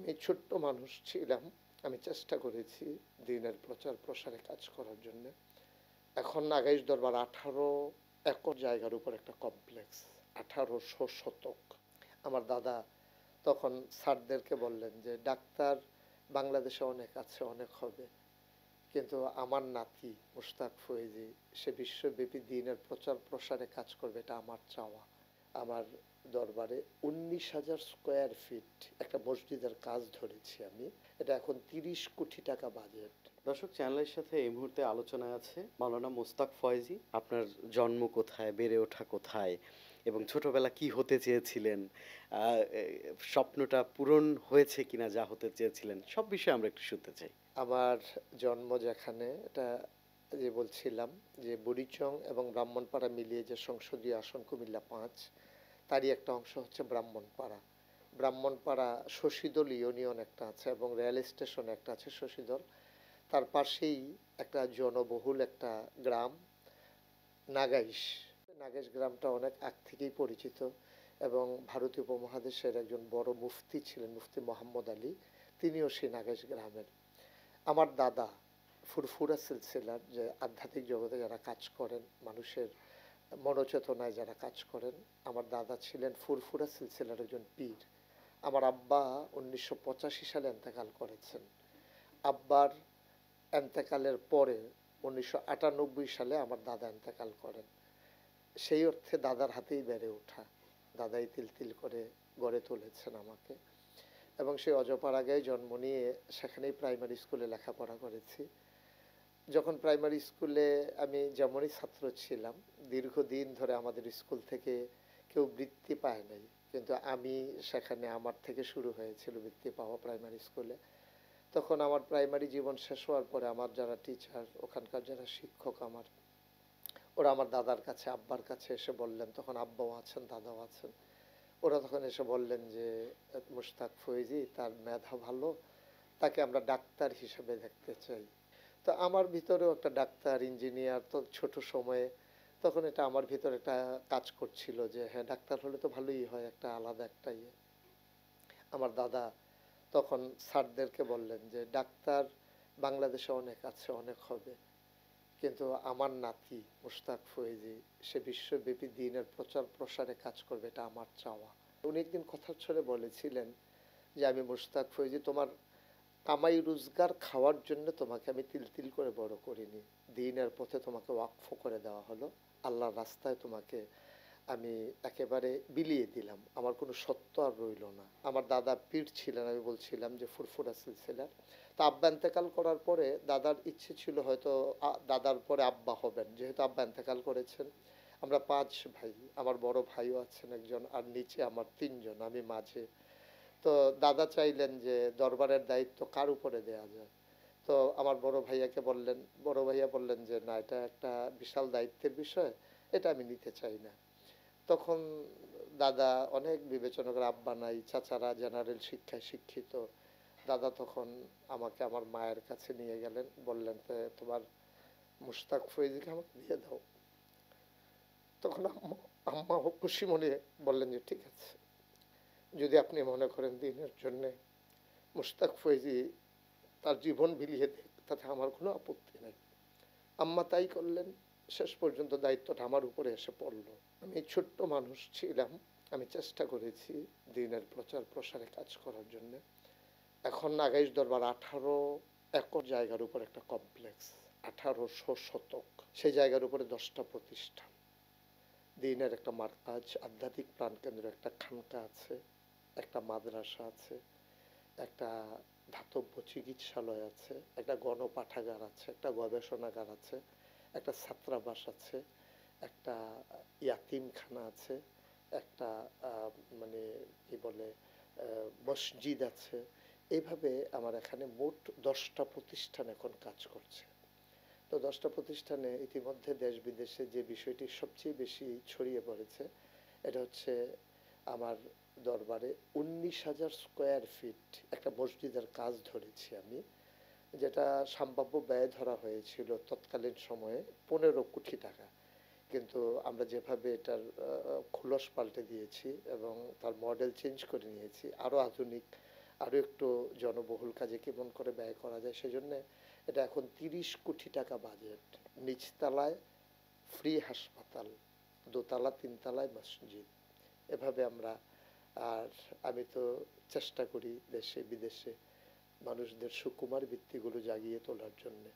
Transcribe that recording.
আমি ছোট্ট মানুষ ছিলাম আমি চেষ্টা করেছি দিনের প্রচার প্রসারে কাজ করার জন্য এখন নাগাইশ দরবার আঠারো একর জায়গার উপর একটা কমপ্লেক্স আঠারোশো শতক আমার দাদা তখন স্যারদেরকে বললেন যে ডাক্তার বাংলাদেশে অনেক আছে অনেক হবে কিন্তু আমার নাতি মুস্তাক ফয়েজি সে বিশ্বব্যাপী দিনের প্রচার প্রসারে কাজ করবে এটা আমার চাওয়া আমার দরবারে উনিশ হাজার স্কোয়ার ফিট একটা মসজিদের কাজ ধরেছি আমি এটা এখন তিরিশ কোটি টাকা বাজেট দর্শক চ্যানেলের সাথে এই মুহূর্তে আলোচনায় আছে মাওলানা মোস্তাক ফয়জি আপনার জন্ম কোথায় বেড়ে ওঠা কোথায় এবং ছোটবেলা কি হতে চেয়েছিলেন স্বপ্নটা পূরণ হয়েছে কিনা যা হতে চেয়েছিলেন সব বিষয়ে আমরা একটু শুনতে চাই আমার জন্ম যেখানে এটা যে বলছিলাম যে বুড়িচং এবং ব্রাহ্মণপাড়া মিলিয়ে যে সংসদীয় আসন কুমিল্লা পাঁচ তারই একটা অংশ হচ্ছে ব্রাহ্মণপাড়া ব্রাহ্মণপাড়া শশীদল ইউনিয়ন একটা আছে এবং রেল স্টেশন একটা আছে শশীদল তার পাশেই একটা জনবহুল একটা গ্রাম নাগাইশ নাগেশ গ্রামটা অনেক আগ থেকেই পরিচিত এবং ভারতীয় উপমহাদেশের একজন বড় মুফতি ছিলেন মুফতি মোহাম্মদ আলী তিনিও সেই নাগেশ গ্রামের আমার দাদা ফুরফুরা সিলসিলার যে আধ্যাত্মিক জগতে যারা কাজ করেন মানুষের মনোচেতনায় যারা কাজ করেন আমার দাদা ছিলেন ফুরফুরা সিলসিলার একজন পীর আমার আব্বা উনিশশো সালে এন্তেকাল করেছেন আব্বার এন্তেকালের পরে উনিশশো সালে আমার দাদা এন্তেকাল করেন সেই অর্থে দাদার হাতেই বেড়ে ওঠা দাদাই তিল তিল করে গড়ে তুলেছেন আমাকে এবং সেই অজপাড়াগায় জন্ম নিয়ে সেখানেই প্রাইমারি স্কুলে লেখাপড়া করেছি যখন প্রাইমারি স্কুলে আমি যেমনই ছাত্র ছিলাম দীর্ঘদিন ধরে আমাদের স্কুল থেকে কেউ বৃত্তি পায় নাই কিন্তু আমি সেখানে আমার থেকে শুরু হয়েছিল বৃত্তি পাওয়া প্রাইমারি স্কুলে তখন আমার প্রাইমারি জীবন শেষ হওয়ার পরে আমার যারা টিচার ওখানকার যারা শিক্ষক আমার ওরা আমার দাদার কাছে আব্বার কাছে এসে বললেন তখন আব্বাও আছেন দাদাও আছেন ওরা তখন এসে বললেন যে মুশতাক ফৈজি তার মেধা ভালো তাকে আমরা ডাক্তার হিসেবে দেখতে চাই তা আমার ভিতরেও একটা ডাক্তার ইঞ্জিনিয়ার তো ছোট সময়ে তখন এটা আমার ভিতরে একটা কাজ করছিল যে হ্যাঁ ডাক্তার হলে তো ভালোই হয় একটা আলাদা একটা ইয়ে আমার দাদা তখন স্যারদেরকে বললেন যে ডাক্তার বাংলাদেশে অনেক আছে অনেক হবে কিন্তু আমার নাতি মুশতাক ফয়েজি সে বিশ্বব্যাপী দিনের প্রচার প্রসারে কাজ করবে এটা আমার চাওয়া উনি একদিন কথা ছড়ে বলেছিলেন যে আমি মুস্তাক ফয়েজি তোমার কামাই রোজগার খাওয়ার জন্য তোমাকে আমি তিল তিল করে বড় করিনি দিনের পথে তোমাকে ওয়াকফ করে দেওয়া হলো আল্লাহর রাস্তায় তোমাকে আমি একেবারে বিলিয়ে দিলাম আমার কোনো সত্য আর রইল না আমার দাদা পীর ছিলেন আমি বলছিলাম যে ফুরফুরা সিলসিলার তা আব্বা এন্তেকাল করার পরে দাদার ইচ্ছে ছিল হয়তো দাদার পরে আব্বা হবেন যেহেতু আব্বা এন্তেকাল করেছেন আমরা পাঁচ ভাই আমার বড় ভাইও আছেন একজন আর নিচে আমার তিনজন আমি মাঝে তো দাদা চাইলেন যে দরবারের দায়িত্ব কার উপরে দেয়া যায় তো আমার বড় ভাইয়াকে বললেন বড় ভাইয়া বললেন যে না এটা একটা বিশাল দায়িত্বের বিষয় এটা আমি নিতে চাই না তখন দাদা অনেক বিবেচনা করে আব্বা নাই চাচারা জেনারেল শিক্ষায় শিক্ষিত দাদা তখন আমাকে আমার মায়ের কাছে নিয়ে গেলেন বললেন তোমার মুশতাক ফৈজিকে আমাকে দিয়ে দাও তখন আম্মা আম্মা খুশি মনে বললেন যে ঠিক আছে যদি আপনি মনে করেন দিনের জন্যে মুশতাক ফৈজি তার জীবন বিলিয়ে দেয় তাতে আমার কোনো আপত্তি নেই আম্মা তাই করলেন শেষ পর্যন্ত দায়িত্বটা আমার উপরে এসে পড়ল আমি ছোট্ট মানুষ ছিলাম আমি চেষ্টা করেছি দিনের প্রচার প্রসারে কাজ করার জন্য এখন নাগাইশ দরবার আঠারো একর জায়গার উপর একটা কমপ্লেক্স আঠারোশো শতক সেই জায়গার উপরে দশটা প্রতিষ্ঠান দিনের একটা মার্কাজ আধ্যাত্মিক প্রাণকেন্দ্র একটা খানকা আছে একটা মাদ্রাসা আছে একটা ধাতব্য চিকিৎসালয় আছে একটা গণপাঠাগার আছে একটা গবেষণাগার আছে একটা ছাত্রাবাস আছে একটা ইয়াতিমখানা আছে একটা মানে কি বলে মসজিদ আছে এইভাবে আমার এখানে মোট দশটা প্রতিষ্ঠান এখন কাজ করছে তো দশটা প্রতিষ্ঠানে ইতিমধ্যে দেশ বিদেশে যে বিষয়টি সবচেয়ে বেশি ছড়িয়ে পড়েছে এটা হচ্ছে আমার দরবারে উনিশ হাজার স্কোয়ার ফিট একটা মসজিদের কাজ ধরেছি আমি যেটা সম্ভাব্য ব্যয় ধরা হয়েছিল তৎকালীন সময়ে পনেরো কোটি টাকা কিন্তু আমরা যেভাবে এটার খোলস পাল্টে দিয়েছি এবং তার মডেল চেঞ্জ করে নিয়েছি আরও আধুনিক আরও একটু জনবহুল কাজে কেমন করে ব্যয় করা যায় সেজন্য এটা এখন তিরিশ কোটি টাকা বাজেট নিচতলায় ফ্রি হাসপাতাল দোতলা তিনতলায় মসজিদ এভাবে আমরা আর আমি তো চেষ্টা করি দেশে বিদেশে মানুষদের সুকুমার বৃত্তিগুলো জাগিয়ে তোলার জন্যে